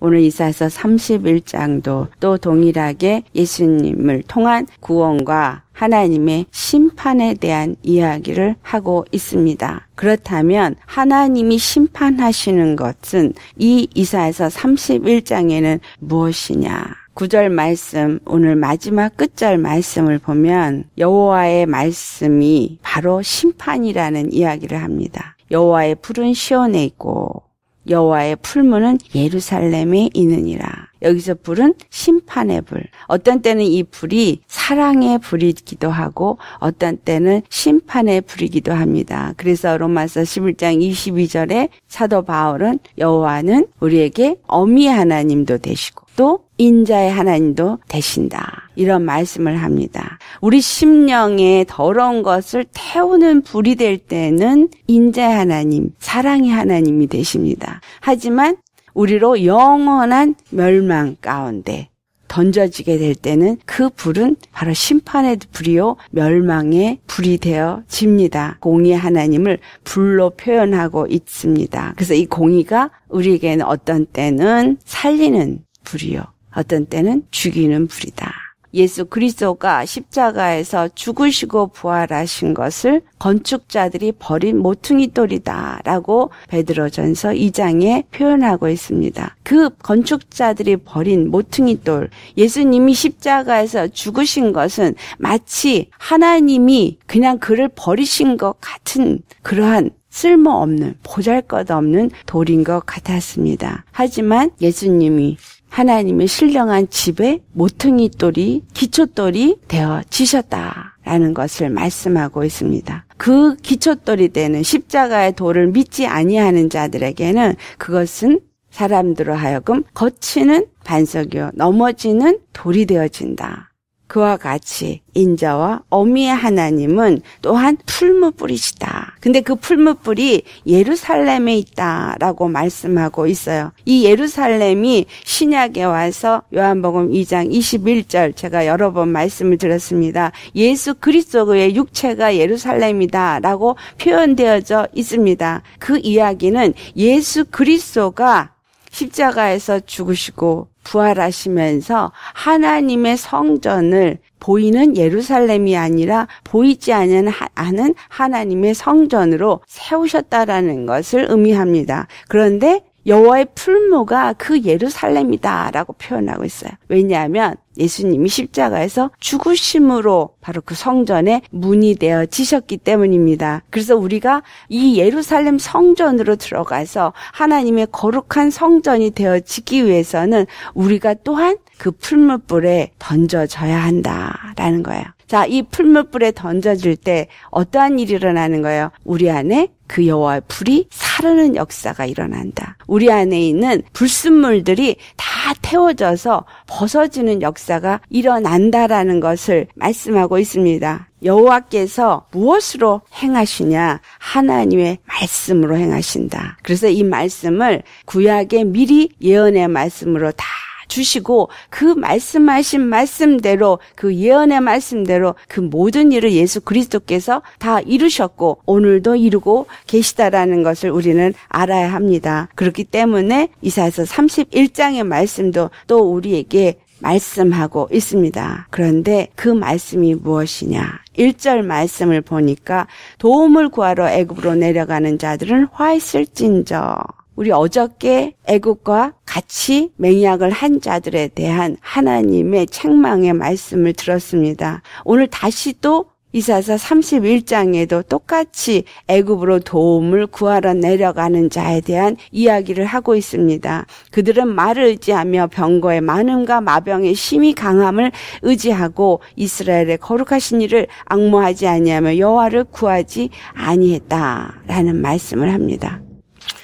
오늘 이사에서 31장도 또 동일하게 예수님을 통한 구원과 하나님의 심판에 대한 이야기를 하고 있습니다. 그렇다면 하나님이 심판하시는 것은 이 이사에서 31장에는 무엇이냐? 9절 말씀, 오늘 마지막 끝절 말씀을 보면 여호와의 말씀이 바로 심판이라는 이야기를 합니다. 여호와의 풀은 시온에 있고 여호와의 풀문은 예루살렘에 있느니라. 여기서 불은 심판의 불. 어떤 때는 이 불이 사랑의 불이기도 하고 어떤 때는 심판의 불이기도 합니다. 그래서 로마서 11장 22절에 사도 바울은 여호와는 우리에게 어미 하나님도 되시고 또 인자의 하나님도 되신다. 이런 말씀을 합니다. 우리 심령에 더러운 것을 태우는 불이 될 때는 인자 하나님, 사랑의 하나님이 되십니다. 하지만 우리로 영원한 멸망 가운데 던져지게 될 때는 그 불은 바로 심판의 불이요 멸망의 불이 되어 집니다. 공의 하나님을 불로 표현하고 있습니다. 그래서 이 공의가 우리에게는 어떤 때는 살리는 불이요 어떤 때는 죽이는 불이다. 예수 그리스도가 십자가에서 죽으시고 부활하신 것을 건축자들이 버린 모퉁이 돌이다라고 베드로전서 2장에 표현하고 있습니다. 그 건축자들이 버린 모퉁이 돌, 예수님이 십자가에서 죽으신 것은 마치 하나님이 그냥 그를 버리신 것 같은 그러한 쓸모없는 보잘것없는 돌인 것 같았습니다. 하지만 예수님이 하나님의 신령한 집에 모퉁이 돌이 기초돌이 되어지셨다라는 것을 말씀하고 있습니다. 그 기초돌이 되는 십자가의 돌을 믿지 아니하는 자들에게는 그것은 사람들로 하여금 거치는 반석이요 넘어지는 돌이 되어진다. 그와 같이 인자와 어미의 하나님은 또한 풀무뿌리시다. 근데 그 풀무뿌리 예루살렘에 있다라고 말씀하고 있어요. 이 예루살렘이 신약에 와서 요한복음 2장 21절 제가 여러 번 말씀을 드렸습니다. 예수 그리스도의 육체가 예루살렘이다라고 표현되어져 있습니다. 그 이야기는 예수 그리스도가 십자가에서 죽으시고 부활하시면서 하나님의 성전을 보이는 예루살렘이 아니라 보이지 않은 하나님의 성전으로 세우셨다라는 것을 의미합니다. 그런데 여호와의 풀모가 그 예루살렘이다라고 표현하고 있어요. 왜냐하면 예수님이 십자가에서 죽으심으로 바로 그 성전에 문이 되어 지셨기 때문입니다. 그래서 우리가 이 예루살렘 성전으로 들어가서 하나님의 거룩한 성전이 되어지기 위해서는 우리가 또한 그 풀물불에 던져져야 한다라는 거예요. 자, 이 풀무불에 던져질 때 어떠한 일이 일어나는 거예요? 우리 안에 그 여호와의 불이 사르는 역사가 일어난다. 우리 안에 있는 불순물들이 다 태워져서 벗어지는 역사가 일어난다라는 것을 말씀하고 있습니다. 여호와께서 무엇으로 행하시냐? 하나님의 말씀으로 행하신다. 그래서 이 말씀을 구약의 미리 예언의 말씀으로 다 주시고 그 말씀하신 말씀대로 그 예언의 말씀대로 그 모든 일을 예수 그리스도께서 다 이루셨고 오늘도 이루고 계시다라는 것을 우리는 알아야 합니다. 그렇기 때문에 이사에서 31장의 말씀도 또 우리에게 말씀하고 있습니다. 그런데 그 말씀이 무엇이냐? 1절 말씀을 보니까 도움을 구하러 애굽으로 내려가는 자들은 화했을진저 우리 어저께 애굽과 같이 맹약을 한 자들에 대한 하나님의 책망의 말씀을 들었습니다. 오늘 다시 또 이사서 31장에도 똑같이 애굽으로 도움을 구하러 내려가는 자에 대한 이야기를 하고 있습니다. 그들은 말을 의지하며 병거의 많음과 마병의 심히 강함을 의지하고 이스라엘의 거룩하신 일을 악무하지 아니하며 여호와를 구하지 아니했다라는 말씀을 합니다.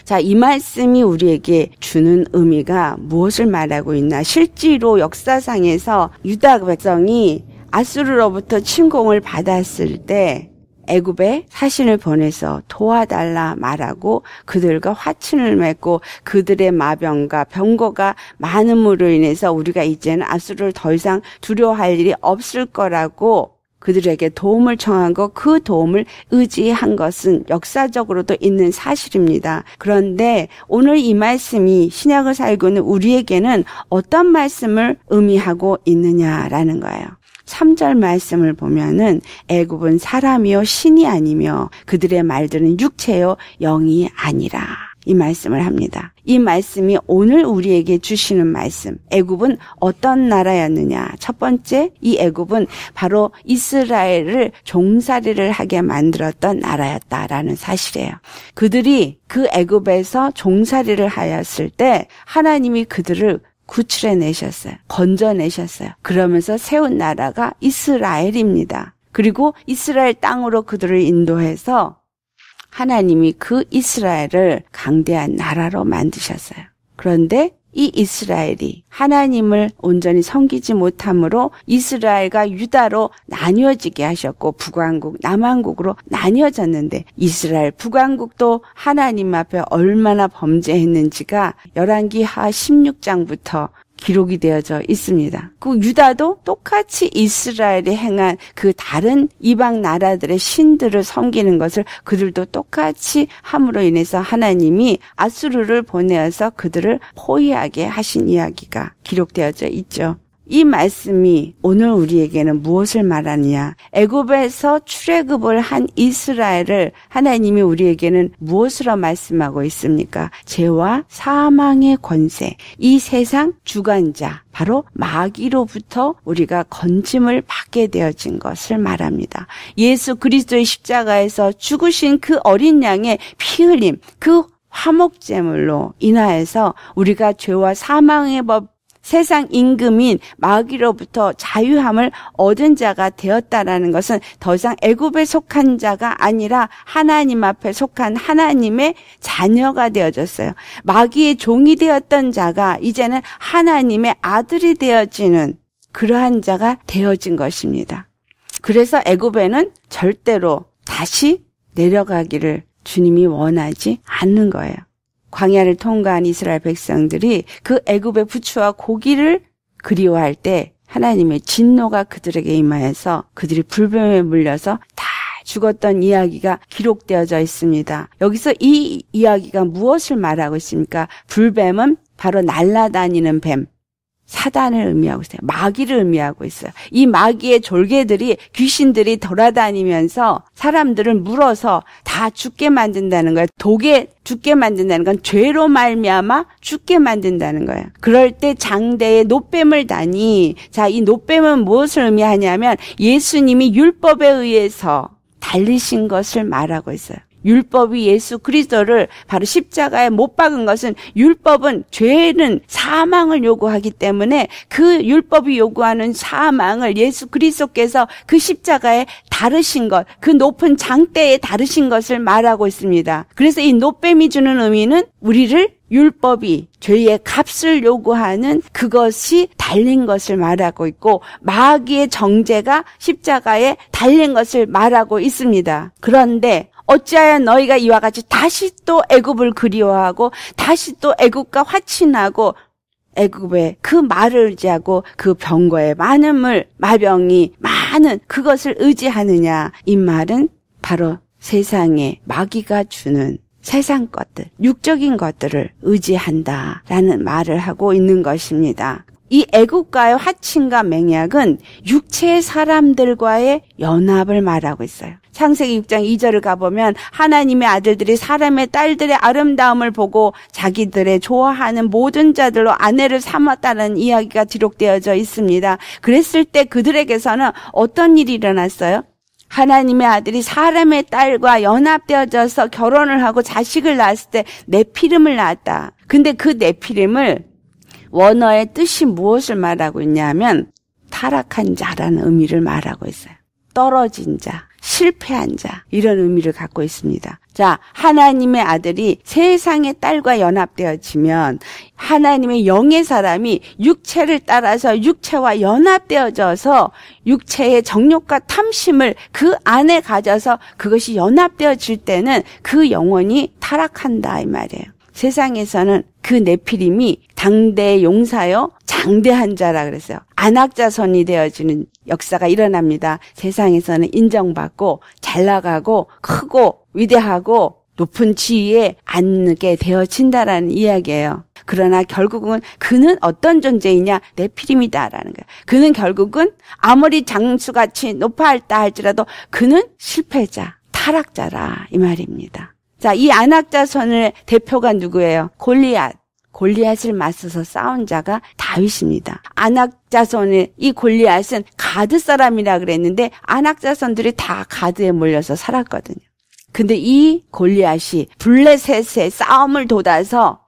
자, 이 말씀이 우리에게 주는 의미가 무엇을 말하고 있나? 실제로 역사상에서 유다 백성이 아수르로부터 침공을 받았을 때 애굽에 사신을 보내서 도와달라 말하고 그들과 화친을 맺고 그들의 마병과 병거가 많음으로 인해서 우리가 이제는 아수르를 더 이상 두려워할 일이 없을 거라고 그들에게 도움을 청한 것, 그 도움을 의지한 것은 역사적으로도 있는 사실입니다. 그런데 오늘 이 말씀이 신약을 살고 있는 우리에게는 어떤 말씀을 의미하고 있느냐라는 거예요. 3절 말씀을 보면은 애굽은 사람이요 신이 아니며 그들의 말들은 육체요 영이 아니라 이 말씀을 합니다. 이 말씀이 오늘 우리에게 주시는 말씀. 애굽은 어떤 나라였느냐? 첫 번째, 이 애굽은 바로 이스라엘을 종살이를 하게 만들었던 나라였다라는 사실이에요. 그들이 그 애굽에서 종살이를 하였을 때 하나님이 그들을 구출해내셨어요. 건져내셨어요. 그러면서 세운 나라가 이스라엘입니다. 그리고 이스라엘 땅으로 그들을 인도해서 하나님이 그 이스라엘을 강대한 나라로 만드셨어요. 그런데 이 이스라엘이 하나님을 온전히 섬기지 못함으로 이스라엘과 유다로 나뉘어지게 하셨고 북왕국 남왕국으로 나뉘어졌는데 이스라엘 북왕국도 하나님 앞에 얼마나 범죄했는지가 열왕기하 16장부터 기록이 되어져 있습니다. 그 유다도 똑같이 이스라엘이 행한 그 다른 이방 나라들의 신들을 섬기는 것을 그들도 똑같이 함으로 인해서 하나님이 아수르를 보내어서 그들을 포위하게 하신 이야기가 기록되어져 있죠. 이 말씀이 오늘 우리에게는 무엇을 말하느냐? 애굽에서 출애굽을 한 이스라엘을 하나님이 우리에게는 무엇으로 말씀하고 있습니까? 죄와 사망의 권세, 이 세상 주관자, 바로 마귀로부터 우리가 건짐을 받게 되어진 것을 말합니다. 예수 그리스도의 십자가에서 죽으신 그 어린 양의 피 흘림, 그 화목제물로 인하여서 우리가 죄와 사망의 법 세상 임금인 마귀로부터 자유함을 얻은 자가 되었다라는 것은 더 이상 애굽에 속한 자가 아니라 하나님 앞에 속한 하나님의 자녀가 되어졌어요. 마귀의 종이 되었던 자가 이제는 하나님의 아들이 되어지는 그러한 자가 되어진 것입니다. 그래서 애굽에는 절대로 다시 내려가기를 주님이 원하지 않는 거예요. 광야를 통과한 이스라엘 백성들이 그 애굽의 부추와 고기를 그리워할 때 하나님의 진노가 그들에게 임하여서 그들이 불뱀에 물려서 다 죽었던 이야기가 기록되어져 있습니다. 여기서 이 이야기가 무엇을 말하고 있습니까? 불뱀은 바로 날아다니는 뱀, 사단을 의미하고 있어요. 마귀를 의미하고 있어요. 이 마귀의 졸개들이 귀신들이 돌아다니면서 사람들을 물어서 다 죽게 만든다는 거예요. 독에 죽게 만든다는 건 죄로 말미암아 죽게 만든다는 거예요. 그럴 때 장대에 노뱀을 다니 자, 이 노뱀은 무엇을 의미하냐면 예수님이 율법에 의해서 달리신 것을 말하고 있어요. 율법이 예수 그리스도를 바로 십자가에 못 박은 것은 율법은 죄는 사망을 요구하기 때문에 그 율법이 요구하는 사망을 예수 그리스도께서 그 십자가에 다르신 것, 그 높은 장대에 다르신 것을 말하고 있습니다. 그래서 이높뱀이 주는 의미는 우리를 율법이 죄의 값을 요구하는 그것이 달린 것을 말하고 있고 마귀의 정죄가 십자가에 달린 것을 말하고 있습니다. 그런데 어찌하여 너희가 이와 같이 다시 또 애굽을 그리워하고 다시 또 애굽과 화친하고 애굽의 그 말을 의지하고 그 병거의 많음을 마병이 많은 그것을 의지하느냐 이 말은 바로 세상에 마귀가 주는 세상 것들, 육적인 것들을 의지한다라는 말을 하고 있는 것입니다. 이 애국가의 화친과 맹약은 육체의 사람들과의 연합을 말하고 있어요. 창세기 6장 2절을 가보면 하나님의 아들들이 사람의 딸들의 아름다움을 보고 자기들의 좋아하는 모든 자들로 아내를 삼았다는 이야기가 기록되어져 있습니다. 그랬을 때 그들에게서는 어떤 일이 일어났어요? 하나님의 아들이 사람의 딸과 연합되어져서 결혼을 하고 자식을 낳았을 때 내피름을 낳았다. 근데 그 내피름을 원어의 뜻이 무엇을 말하고 있냐면 타락한 자라는 의미를 말하고 있어요. 떨어진 자, 실패한 자 이런 의미를 갖고 있습니다. 자, 하나님의 아들이 세상의 딸과 연합되어지면 하나님의 영의 사람이 육체를 따라서 육체와 연합되어져서 육체의 정욕과 탐심을 그 안에 가져서 그것이 연합되어질 때는 그 영혼이 타락한다 이 말이에요. 세상에서는 그 네피림이 당대 용사요 장대한 자라 그랬어요. 안학자선이 되어지는 역사가 일어납니다. 세상에서는 인정받고 잘 나가고 크고 위대하고 높은 지위에 앉게 되어진다라는 이야기예요. 그러나 결국은 그는 어떤 존재이냐? 내피림이다라는 거예요. 그는 결국은 아무리 장수같이 높아 할다 할지라도 그는 실패자, 타락자라 이 말입니다. 자, 이안악자선을 대표가 누구예요? 골리앗. 골리앗을 맞서서 싸운 자가 다윗입니다. 안악자선의이 골리앗은 가드 사람이라 그랬는데 안악자선들이다 가드에 몰려서 살았거든요. 근데 이 골리앗이 블레셋의 싸움을 돋아서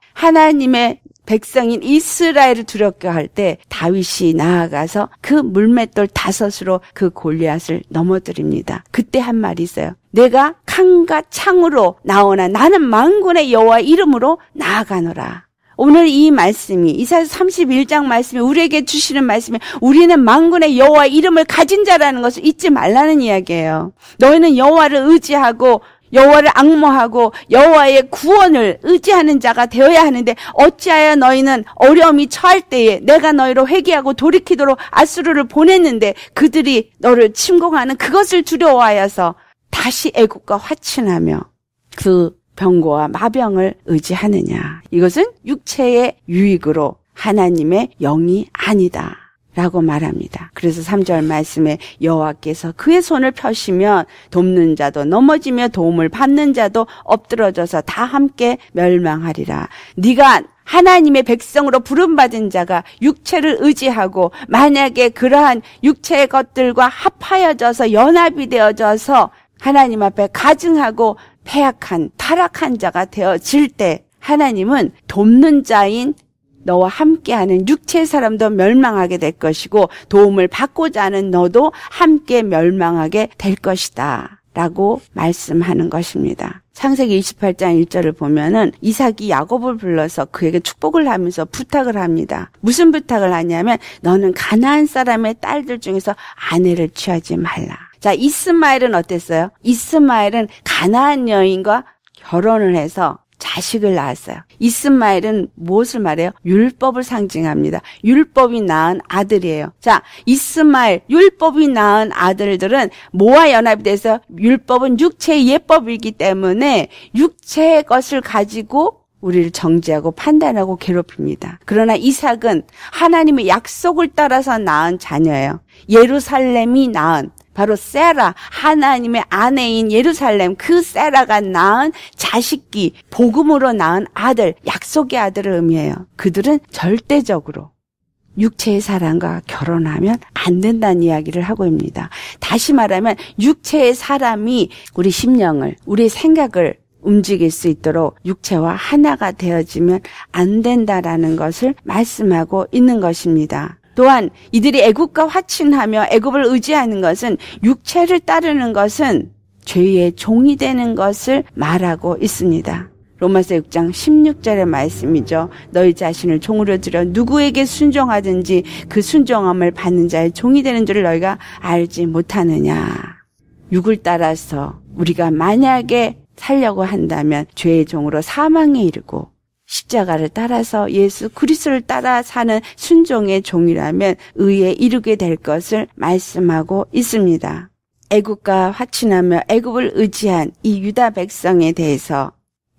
하나님의 백성인 이스라엘을 두렵게 할 때 다윗이 나아가서 그 물맷돌 다섯으로 그 골리앗을 넘어뜨립니다. 그때 한 말이 있어요. 내가 창과 창으로 나오나 나는 망군의 여호와 이름으로 나아가노라. 오늘 이 말씀이 이사야서 31장 말씀이 우리에게 주시는 말씀이 우리는 망군의 여호와 이름을 가진 자라는 것을 잊지 말라는 이야기예요. 너희는 여호와를 의지하고 여호와를 악모하고 여호와의 구원을 의지하는 자가 되어야 하는데 어찌하여 너희는 어려움이 처할 때에 내가 너희로 회개하고 돌이키도록 아수르를 보냈는데 그들이 너를 침공하는 그것을 두려워하여서 다시 애국과 화친하며 그 병고와 마병을 의지하느냐. 이것은 육체의 유익으로 하나님의 영이 아니다. 라고 말합니다. 그래서 3절 말씀에 여호와께서 그의 손을 펴시면 돕는 자도 넘어지며 도움을 받는 자도 엎드러져서 다 함께 멸망하리라. 네가 하나님의 백성으로 부름받은 자가 육체를 의지하고 만약에 그러한 육체의 것들과 합하여져서 연합이 되어져서 하나님 앞에 가증하고 패악한 타락한 자가 되어질 때 하나님은 돕는 자인 너와 함께하는 육체 사람도 멸망하게 될 것이고 도움을 받고자 하는 너도 함께 멸망하게 될 것이다. 라고 말씀하는 것입니다. 창세기 28장 1절을 보면은 이삭이 야곱을 불러서 그에게 축복을 하면서 부탁을 합니다. 무슨 부탁을 하냐면 너는 가나안 사람의 딸들 중에서 아내를 취하지 말라. 자, 이스마엘은 어땠어요? 이스마엘은 가나안 여인과 결혼을 해서 자식을 낳았어요. 이스마엘은 무엇을 말해요? 율법을 상징합니다. 율법이 낳은 아들이에요. 자, 이스마엘, 율법이 낳은 아들들은 모아 연합이 돼서 율법은 육체의 예법이기 때문에 육체의 것을 가지고 우리를 정지하고 판단하고 괴롭힙니다. 그러나 이삭은 하나님의 약속을 따라서 낳은 자녀예요. 예루살렘이 낳은 바로 세라 하나님의 아내인 예루살렘 그 세라가 낳은 자식기 복음으로 낳은 아들 약속의 아들을 의미해요. 그들은 절대적으로 육체의 사람과 결혼하면 안 된다는 이야기를 하고 있습니다. 다시 말하면 육체의 사람이 우리 심령을 우리 생각을 움직일 수 있도록 육체와 하나가 되어지면 안 된다라는 것을 말씀하고 있는 것입니다. 또한 이들이 애굽과 화친하며 애굽을 의지하는 것은 육체를 따르는 것은 죄의 종이 되는 것을 말하고 있습니다. 로마서 6장 16절의 말씀이죠. 너희 자신을 종으로 들여 누구에게 순종하든지 그 순종함을 받는 자의 종이 되는 줄을 너희가 알지 못하느냐. 육을 따라서 우리가 만약에 살려고 한다면 죄의 종으로 사망에 이르고 십자가를 따라서 예수 그리스도를 따라 사는 순종의 종이라면 의에 이르게 될 것을 말씀하고 있습니다. 애굽과 화친하며 애굽을 의지한 이 유다 백성에 대해서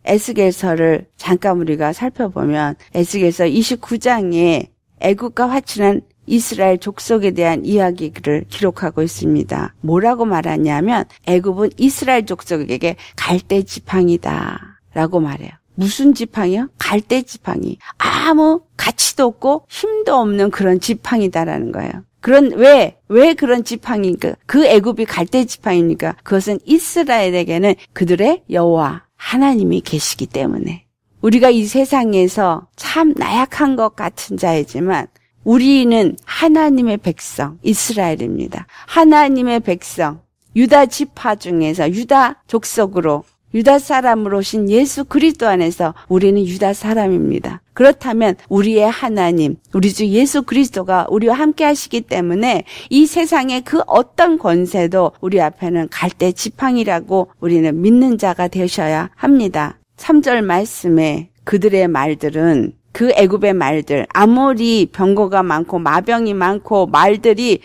에스겔서를 잠깐 우리가 살펴보면 에스겔서 29장에 애굽과 화친한 이스라엘 족속에 대한 이야기를 기록하고 있습니다. 뭐라고 말하냐면 애굽은 이스라엘 족속에게 갈대 지팡이다 라고 말해요. 무슨 지팡이요 갈대 지팡이. 아무 가치도 없고 힘도 없는 그런 지팡이다라는 거예요. 그런 왜? 왜 그런 지팡이니까? 그, 그 애굽이 갈대 지팡이니까 그것은 이스라엘에게는 그들의 여호와 하나님이 계시기 때문에 우리가 이 세상에서 참 나약한 것 같은 자이지만 우리는 하나님의 백성 이스라엘입니다. 하나님의 백성 유다 지파 중에서 유다 족속으로 유다 사람으로 오신 예수 그리스도 안에서 우리는 유다 사람입니다. 그렇다면 우리의 하나님, 우리 주 예수 그리스도가 우리와 함께 하시기 때문에 이 세상의 그 어떤 권세도 우리 앞에는 갈대 지팡이라고 우리는 믿는 자가 되셔야 합니다. 3절 말씀에 그들의 말들은 그 애굽의 말들, 아무리 병고가 많고 마병이 많고 말들이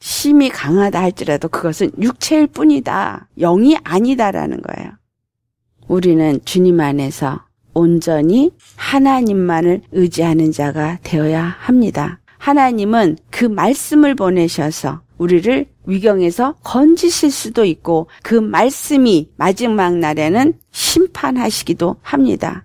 심히 강하다 할지라도 그것은 육체일 뿐이다. 영이 아니다라는 거예요. 우리는 주님 안에서 온전히 하나님만을 의지하는 자가 되어야 합니다. 하나님은 그 말씀을 보내셔서 우리를 위경에서 건지실 수도 있고 그 말씀이 마지막 날에는 심판하시기도 합니다.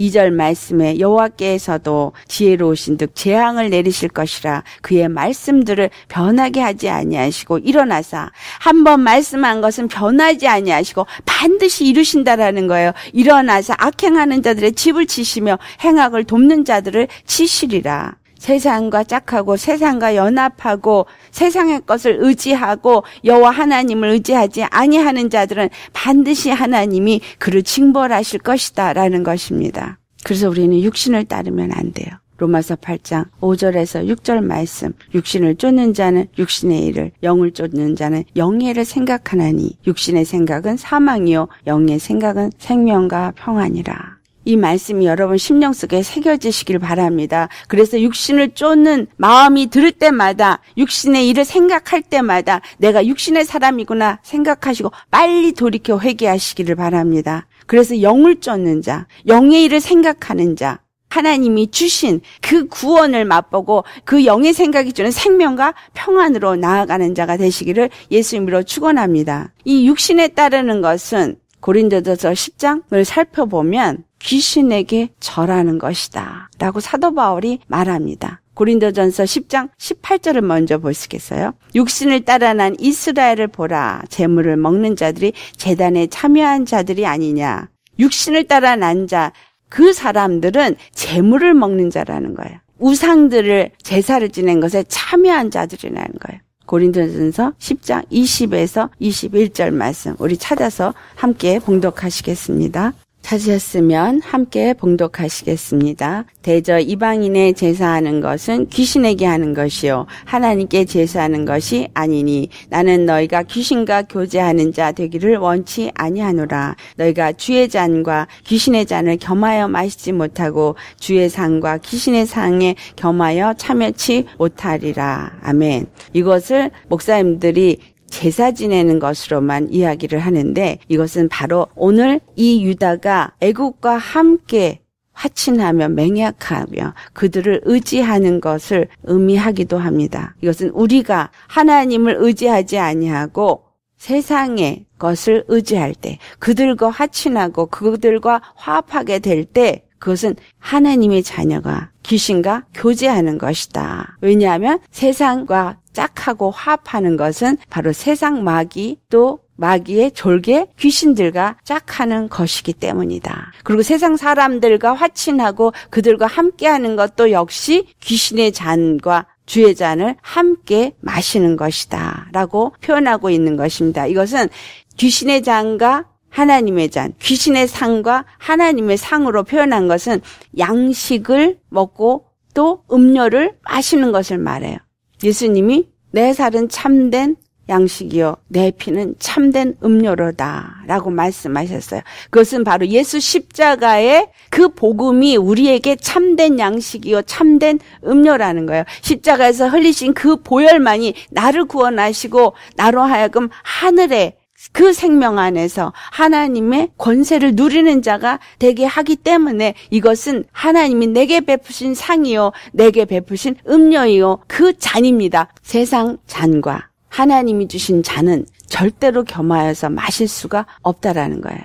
2절 말씀에 여호와께서도 지혜로우신 듯 재앙을 내리실 것이라 그의 말씀들을 변하게 하지 아니하시고 일어나사 한번 말씀한 것은 변하지 아니하시고 반드시 이루신다라는 거예요. 일어나서 악행하는 자들의 집을 치시며 행악을 돕는 자들을 치시리라. 세상과 짝하고 세상과 연합하고 세상의 것을 의지하고 여호와 하나님을 의지하지 아니하는 자들은 반드시 하나님이 그를 징벌하실 것이다라는 것입니다. 그래서 우리는 육신을 따르면 안 돼요. 로마서 8장 5절에서 6절 말씀 육신을 쫓는 자는 육신의 일을 영을 쫓는 자는 영의 를 생각하나니 육신의 생각은 사망이요 영의 생각은 생명과 평안이라 이 말씀이 여러분 심령 속에 새겨지시길 바랍니다. 그래서 육신을 쫓는 마음이 들 때마다 육신의 일을 생각할 때마다 내가 육신의 사람이구나 생각하시고 빨리 돌이켜 회개하시기를 바랍니다. 그래서 영을 쫓는 자, 영의 일을 생각하는 자, 하나님이 주신 그 구원을 맛보고 그 영의 생각이 주는 생명과 평안으로 나아가는 자가 되시기를 예수님으로 축원합니다. 이 육신에 따르는 것은 고린도서 10장을 살펴보면 귀신에게 절하는 것이다. 라고 사도 바울이 말합니다. 고린도전서 10장 18절을 먼저 보시겠어요? 육신을 따라 난 이스라엘을 보라. 재물을 먹는 자들이 재단에 참여한 자들이 아니냐. 육신을 따라 난 자, 그 사람들은 재물을 먹는 자라는 거예요. 우상들을 제사를 지낸 것에 참여한 자들이라는 거예요. 고린도전서 10장 20에서 21절 말씀 우리 찾아서 함께 봉독하시겠습니다. 찾으셨으면 함께 봉독하시겠습니다. 대저 이방인의 제사하는 것은 귀신에게 하는 것이요. 하나님께 제사하는 것이 아니니 나는 너희가 귀신과 교제하는 자 되기를 원치 아니하노라. 너희가 주의 잔과 귀신의 잔을 겸하여 마시지 못하고 주의 상과 귀신의 상에 겸하여 참여치 못하리라. 아멘. 이것을 목사님들이 제사 지내는 것으로만 이야기를 하는데 이것은 바로 오늘 이 유다가 애국과 함께 화친하며 맹약하며 그들을 의지하는 것을 의미하기도 합니다. 이것은 우리가 하나님을 의지하지 아니하고 세상의 것을 의지할 때 그들과 화친하고 그들과 화합하게 될 때 그것은 하나님의 자녀가 귀신과 교제하는 것이다. 왜냐하면 세상과 짝하고 화합하는 것은 바로 세상 마귀 또 마귀의 졸개 귀신들과 짝하는 것이기 때문이다. 그리고 세상 사람들과 화친하고 그들과 함께하는 것도 역시 귀신의 잔과 주의 잔을 함께 마시는 것이다. 라고 표현하고 있는 것입니다. 이것은 귀신의 잔과 하나님의 잔, 귀신의 상과 하나님의 상으로 표현한 것은 양식을 먹고 또 음료를 마시는 것을 말해요. 예수님이 내 살은 참된 양식이요 내 피는 참된 음료로다라고 말씀하셨어요. 그것은 바로 예수 십자가의 그 복음이 우리에게 참된 양식이요 참된 음료라는 거예요. 십자가에서 흘리신 그 보혈만이 나를 구원하시고 나로 하여금 하늘에 그 생명 안에서 하나님의 권세를 누리는 자가 되게 하기 때문에 이것은 하나님이 내게 베푸신 상이요 내게 베푸신 음료이요 그 잔입니다. 세상 잔과 하나님이 주신 잔은 절대로 겸하여서 마실 수가 없다라는 거예요.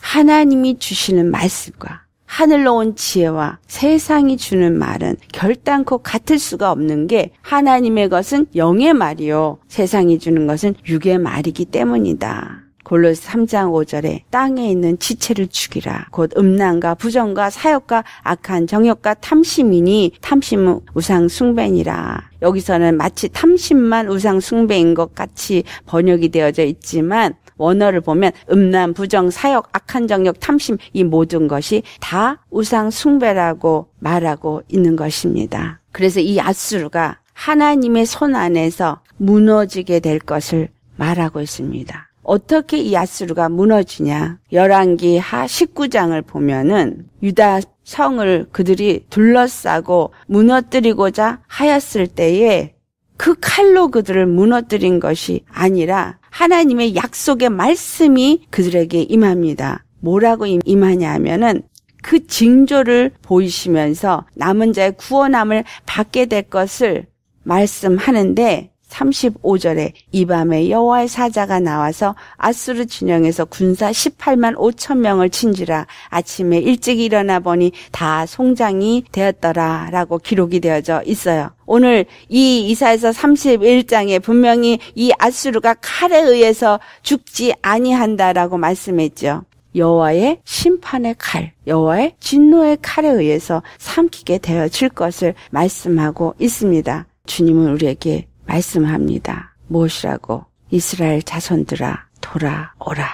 하나님이 주시는 말씀과 하늘로 온 지혜와 세상이 주는 말은 결단코 같을 수가 없는 게 하나님의 것은 영의 말이요. 세상이 주는 것은 육의 말이기 때문이다. 골로스 3장 5절에 땅에 있는 지체를 죽이라. 곧 음란과 부정과 사역과 악한 정욕과 탐심이니 탐심은 우상 숭배니라. 여기서는 마치 탐심만 우상 숭배인 것 같이 번역이 되어져 있지만 원어를 보면 음란, 부정, 사역, 악한 정력, 탐심 이 모든 것이 다 우상 숭배라고 말하고 있는 것입니다. 그래서 이 아수르가 하나님의 손 안에서 무너지게 될 것을 말하고 있습니다. 어떻게 이 아수르가 무너지냐? 열왕기 하 19장을 보면은 유다 성을 그들이 둘러싸고 무너뜨리고자 하였을 때에 그 칼로 그들을 무너뜨린 것이 아니라 하나님의 약속의 말씀이 그들에게 임합니다. 뭐라고 임하냐 하면은 그 징조를 보이시면서 남은 자의 구원함을 받게 될 것을 말씀하는데 35절에 이 밤에 여호와의 사자가 나와서 아수르 진영에서 군사 18만 5천 명을 친지라 아침에 일찍 일어나 보니 다 송장이 되었더라라고 기록이 되어져 있어요. 오늘 이 이사에서 31장에 분명히 이 아수르가 칼에 의해서 죽지 아니한다라고 말씀했죠. 여호와의 심판의 칼, 여호와의 진노의 칼에 의해서 삼키게 되어질 것을 말씀하고 있습니다. 주님은 우리에게 말씀합니다. 무엇이라고? 이스라엘 자손들아 돌아오라.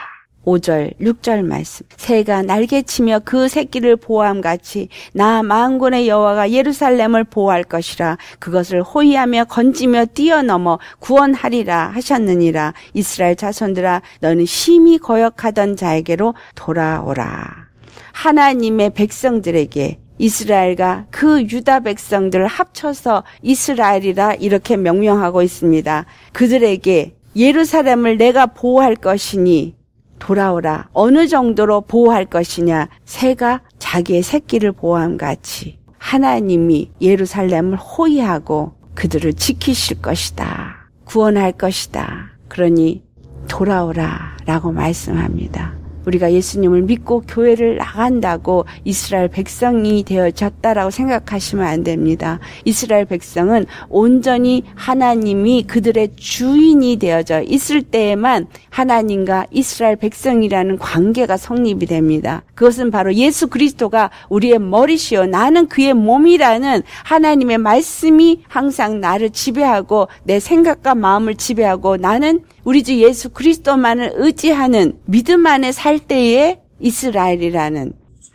5절, 6절 말씀. 새가 날개치며 그 새끼를 보암같이 나 망군의 여호와가 예루살렘을 보호할 것이라 그것을 호위하며 건지며 뛰어넘어 구원하리라 하셨느니라 이스라엘 자손들아 너는 심히 거역하던 자에게로 돌아오라. 하나님의 백성들에게 이스라엘과 그 유다 백성들을 합쳐서 이스라엘이라 이렇게 명명하고 있습니다. 그들에게 예루살렘을 내가 보호할 것이니 돌아오라. 어느 정도로 보호할 것이냐. 새가 자기의 새끼를 보호함 같이 하나님이 예루살렘을 호위하고 그들을 지키실 것이다. 구원할 것이다. 그러니 돌아오라. 라고 말씀합니다. 우리가 예수님을 믿고 교회를 나간다고 이스라엘 백성이 되어졌다라고 생각하시면 안 됩니다. 이스라엘 백성은 온전히 하나님이 그들의 주인이 되어져 있을 때에만 하나님과 이스라엘 백성이라는 관계가 성립이 됩니다. 그것은 바로 예수 그리스도가 우리의 머리시요 나는 그의 몸이라는 하나님의 말씀이 항상 나를 지배하고 내 생각과 마음을 지배하고 나는 우리 주 예수 그리스도만을 의지하는 믿음 안에 살할 때에 이스라엘이라는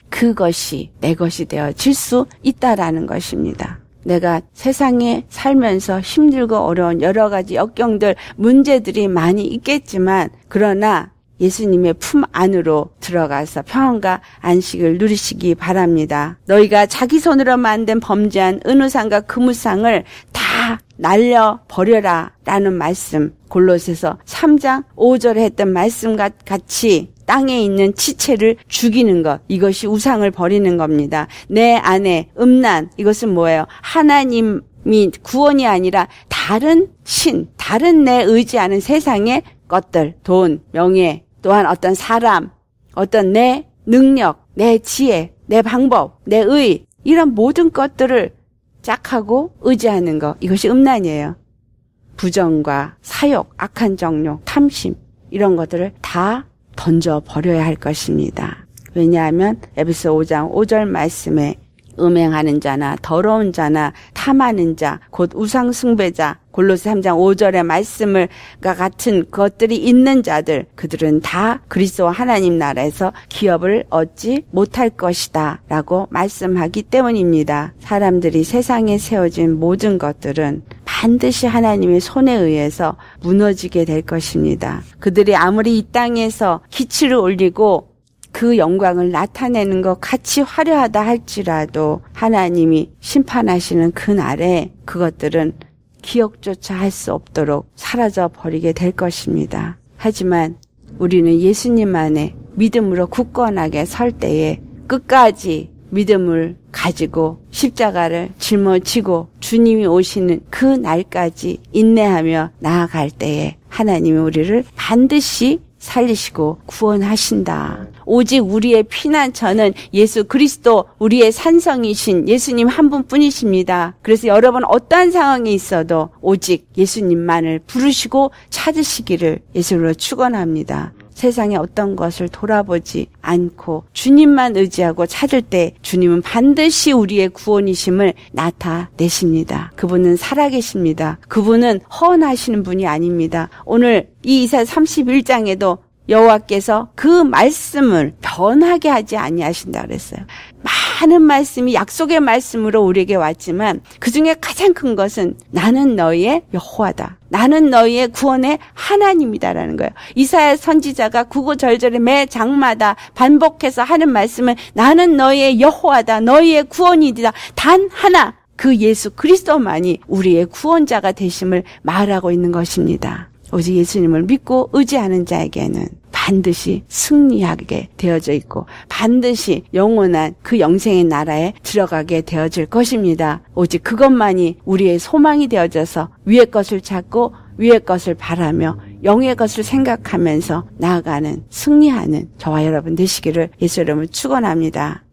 그것이 내 것이 되어질 수 있다라는 것입니다. 내가 세상에 살면서 힘들고 어려운 여러 가지 역경들, 문제들이 많이 있겠지만, 그러나 예수님의 품 안으로 들어가서 평안과 안식을 누리시기 바랍니다. 너희가 자기 손으로 만든 범죄한 은우상과 금우상을 다 날려 버려라 라는 말씀 골로새서 3장 5절에 했던 말씀 과 같이 땅에 있는 지체를 죽이는 것 이것이 우상을 버리는 겁니다. 내 안에 음란 이것은 뭐예요? 하나님 및 구원이 아니라 다른 신, 다른 내 의지하는 세상의 것들, 돈, 명예, 또한 어떤 사람, 어떤 내 능력, 내 지혜, 내 방법, 내 의, 이런 모든 것들을 짝하고 의지하는 것, 이것이 음란이에요. 부정과 사욕, 악한 정욕, 탐심, 이런 것들을 다 던져 버려야 할 것입니다. 왜냐하면 에베소 5장 5절 말씀에 음행하는 자나 더러운 자나 탐하는 자 곧 우상 숭배자 골로새 3장 5절의 말씀과 같은 것들이 있는 자들 그들은 다 그리스도 하나님 나라에서 기업을 얻지 못할 것이다라고 말씀하기 때문입니다. 사람들이 세상에 세워진 모든 것들은 반드시 하나님의 손에 의해서 무너지게 될 것입니다. 그들이 아무리 이 땅에서 기치를 올리고 그 영광을 나타내는 것 같이 화려하다 할지라도 하나님이 심판하시는 그날에 그것들은 기억조차 할 수 없도록 사라져 버리게 될 것입니다. 하지만 우리는 예수님 안에 믿음으로 굳건하게 설 때에 끝까지 믿음을 가지고 십자가를 짊어지고 주님이 오시는 그 날까지 인내하며 나아갈 때에 하나님이 우리를 반드시 살리시고 구원하신다. 오직 우리의 피난처는 예수 그리스도 우리의 산성이신 예수님 한 분뿐이십니다. 그래서 여러분 어떠한 상황에 있어도 오직 예수님만을 부르시고 찾으시기를 예수로 축원합니다. 세상에 어떤 것을 돌아보지 않고 주님만 의지하고 찾을 때 주님은 반드시 우리의 구원이심을 나타내십니다. 그분은 살아계십니다. 그분은 허언하시는 분이 아닙니다. 오늘 이 이사 31장에도 여호와께서 그 말씀을 변하게 하지 아니하신다 그랬어요. 많은 말씀이 약속의 말씀으로 우리에게 왔지만 그 중에 가장 큰 것은 나는 너희의 여호와다. 나는 너희의 구원의 하나님이다라는 거예요. 이사야 선지자가 구구절절에 매 장마다 반복해서 하는 말씀은 나는 너희의 여호와다. 너희의 구원이다. 단 하나 그 예수 그리스도만이 우리의 구원자가 되심을 말하고 있는 것입니다. 오직 예수님을 믿고 의지하는 자에게는 반드시 승리하게 되어져 있고 반드시 영원한 그 영생의 나라에 들어가게 되어질 것입니다. 오직 그것만이 우리의 소망이 되어져서 위의 것을 찾고 위의 것을 바라며 영의 것을 생각하면서 나아가는 승리하는 저와 여러분 되시기를 예수 이름을 축원합니다.